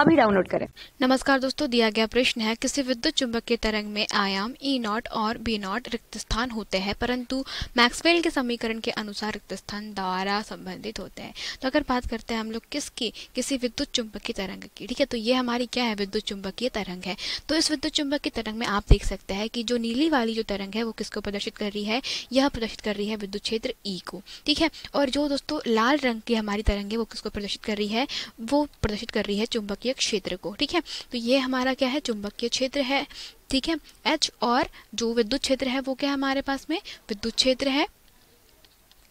अभी डाउनलोड करें नमस्कार दोस्तों दिया गया प्रश्न है किसी विद्युत चुंबक के तरंग में आयाम ई नॉट और बी नॉट रिक्त स्थान होते हैं परंतु मैक्सवेल के समीकरण के अनुसार रिक्त स्थान द्वारा संबंधित होते हैं तो अगर बात करते हैं हम लोग किसकी किसी विद्युत चुंबक की तरंग की ठीक है तो ये हमारी क्या है विद्युत चुंबकीय तरंग है तो इस विद्युत चुंबक की तरंग में आप देख सकते हैं कि जो नीली वाली जो तरंग है वो किसको प्रदर्शित कर रही है यह प्रदर्शित कर रही है विद्युत क्षेत्र ई e को ठीक है और जो दोस्तों लाल रंग की हमारी तरंग है वो किसको प्रदर्शित कर रही है वो प्रदर्शित कर रही है चुंबक चुंबकीय क्षेत्र को ठीक है तो ये हमारा क्या है चुंबकीय क्षेत्र है ठीक है एच और जो विद्युत क्षेत्र है वो क्या है हमारे पास में विद्युत क्षेत्र है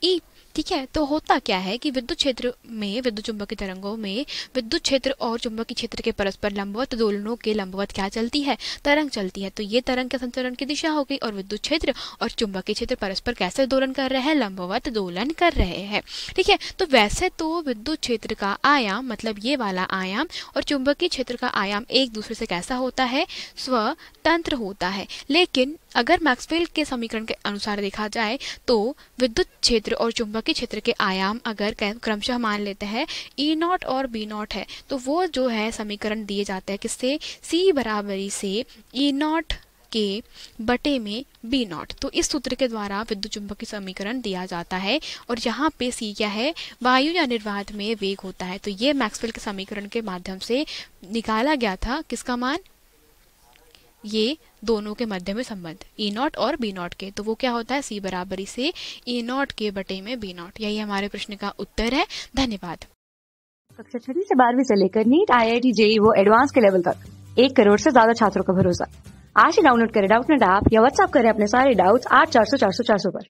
ई e. ठीक है तो होता क्या है कि विद्युत क्षेत्र में विद्युत चुंबकीय तरंगों में विद्युत क्षेत्र और चुंबकीय क्षेत्र के परस्पर लंबवत दोलनों के लंबवत क्या चलती है तरंग चलती है तो ये तरंग के संचरण की दिशा हो गई और विद्युत क्षेत्र और चुंबकीय क्षेत्र परस्पर कैसे दोलन कर रहे हैं लंबवत दोलन कर रहे हैं ठीक है तो वैसे तो विद्युत क्षेत्र का आयाम मतलब ये वाला आयाम और चुंबकीय क्षेत्र का आयाम एक दूसरे से कैसा होता है स्वतंत्र होता है लेकिन अगर मैक्सवेल के समीकरण के अनुसार देखा जाए तो विद्युत क्षेत्र और चुंबकीय क्षेत्र के आयाम अगर क्रमशः मान लेते हैं ई नॉट और बी नॉट है तो वो जो है समीकरण दिए जाते हैं किससे सी बराबरी से ई नॉट के बटे में बी नॉट तो इस सूत्र के द्वारा विद्युत चुंबकीय समीकरण दिया जाता है और यहाँ पे सी क्या है वायु या निर्वात में वेग होता है तो ये मैक्सवेल के समीकरण के माध्यम से निकाला गया था किसका मान ये दोनों के मध्य में संबंध ई e नॉट और बी नॉट के तो वो क्या होता है सी बराबरी से ई e नॉट के बटे में बी नॉट यही हमारे प्रश्न का उत्तर है धन्यवाद कक्षा छठी से बारहवीं से लेकर NEET I I T JEE वो एडवांस के लेवल तक एक करोड़ से ज्यादा छात्रों का भरोसा आज ही डाउनलोड करें डाउट नेट ऐप या व्हाट्सअप करें अपने सारे डाउट्स आठ चार सौ चार सौ चार सौ पर